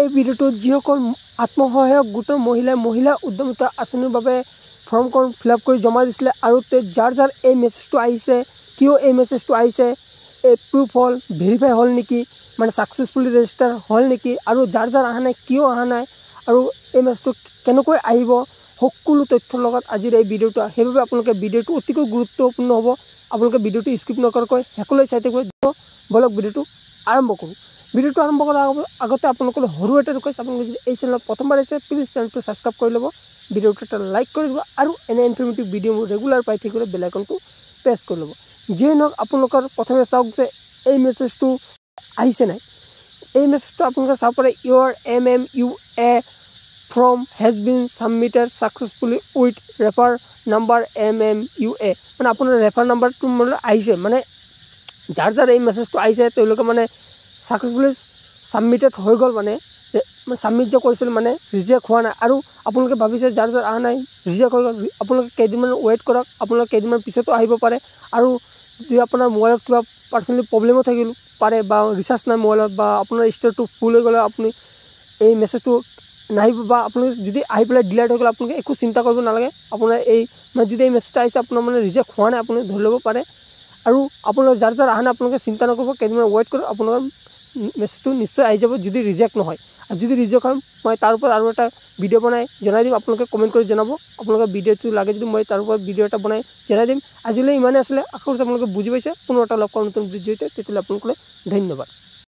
এই ভিডিঅ'টোত যিসকল আত্মসহায়ক গোটৰ মহিলাই মহিলা উদ্যমিতা আঁচনিৰ বাবে ফৰ্মখন ফিল আপ কৰি জমা দিছিলে আৰু তে যাৰ যাৰ এই মেছেজটো আহিছে কিয় এই মেছেজটো আহিছে এই প্ৰুফ হ'ল ভেৰিফাই হ'ল নেকি মানে ছাকচেছফুলি ৰেজিষ্টাৰ হ'ল নেকি আৰু যাৰ যাৰ অহা নাই কিয় অহা নাই আৰু এই মেছেজটো কেনেকৈ আহিব সকলো তথ্যৰ লগত আজিৰ এই ভিডিঅ'টো সেইবাবে আপোনালোকে ভিডিঅ'টো অতিকৈ গুৰুত্বপূৰ্ণ হ'ব আপোনালোকে ভিডিঅ'টো স্কিপ নকৰাকৈ শেষলৈ চাই থাকিব ব'লক ভিডিঅ'টো আৰম্ভ কৰোঁ ভিডিওটো আৰম্ভ কৰাৰ আগতে আপোনালোকৰ সৰু এটা ৰিকুৱেষ্ট আপোনালোকে যদি এই চেনেলত প্ৰথমবাৰ আছে প্লিজ চেনেলটো ছাবস্ক্ৰাইব কৰি ল'ব ভিডিঅ'টো এটা লাইক কৰি দিব আৰু এনে ইনফৰ্মেটিভ ভিডিঅ' মোৰ ৰেগুলাৰ পাই থাকিলে বেলাইকনটো প্ৰেছ কৰি ল'ব যিয়ে নহওক আপোনালোকৰ প্ৰথমে চাওক যে এই মেছেজটো আহিছে নাই এই মেছেজটো আপোনালোকে চাব পাৰে ইয়'ৰ M M U A form has been submitted successfully with refer number M M U A মানে আপোনাৰ ৰেফাৰ নাম্বাৰটো মানে আহিছে মানে যাৰ যাৰ এই মেছেজটো আহিছে তেওঁলোকে মানে ছাকচেছফুলি ছাবমিটেড হৈ গ'ল মানে মই ছাবমিট যে কৰিছিলোঁ মানে ৰিজেক্ট হোৱা নাই আৰু আপোনালোকে ভাবিছে যাৰ যাৰ অহা নাই ৰিজেক্ট হৈ গ'ল আপোনালোকে কেইদিনমান ৱেইট কৰক আপোনালোকে কেইদিনমান পিছতো আহিব পাৰে আৰু যদি আপোনাৰ মোবাইলত কিবা পাৰ্চনেলি প্ৰব্লেমো থাকিল পাৰে বা ৰিচাৰ্জ নাই মোবাইলত বা আপোনাৰ ষ্ট'ৰটো ফুল হৈ গ'লে আপুনি এই মেছেজটো নাহিব বা আপুনি যদি আহি পেলাই ডিলাইট হৈ গ'লে আপোনালোকে একো চিন্তা কৰিব নালাগে আপোনাৰ এই মানে যদি এই মেছেজটো আহিছে আপোনাৰ মানে ৰিজেক্ট হোৱা নাই আপুনি ধৰি ল'ব পাৰে আৰু আপোনালোকে যাৰ যাৰ অহা নাই আপোনালোকে চিন্তা নকৰিব কেইদিনমান ৱেইট কৰক আপোনালোকৰ মেছেজটো নিশ্চয় আহি যাব যদি ৰিজেক্ট নহয় আৰু যদি ৰিজেক্ট হয় মই তাৰ ওপৰত আৰু এটা ভিডিঅ' বনাই জনাই দিম আপোনালোকে কমেণ্ট কৰি জনাব আপোনালোকে ভিডিঅ'টো লাগে যদি মই তাৰ ওপৰত ভিডিঅ' এটা বনাই জনাই দিম আজিলৈ ইমানেই আছিলে আশা কৰিছোঁ আপোনালোকে বুজি পাইছে পুনৰ এটা লগ কৰোঁ নতুন ভিডিঅ'তে তেতিয়াহ'লে আপোনালোকলৈ ধন্যবাদ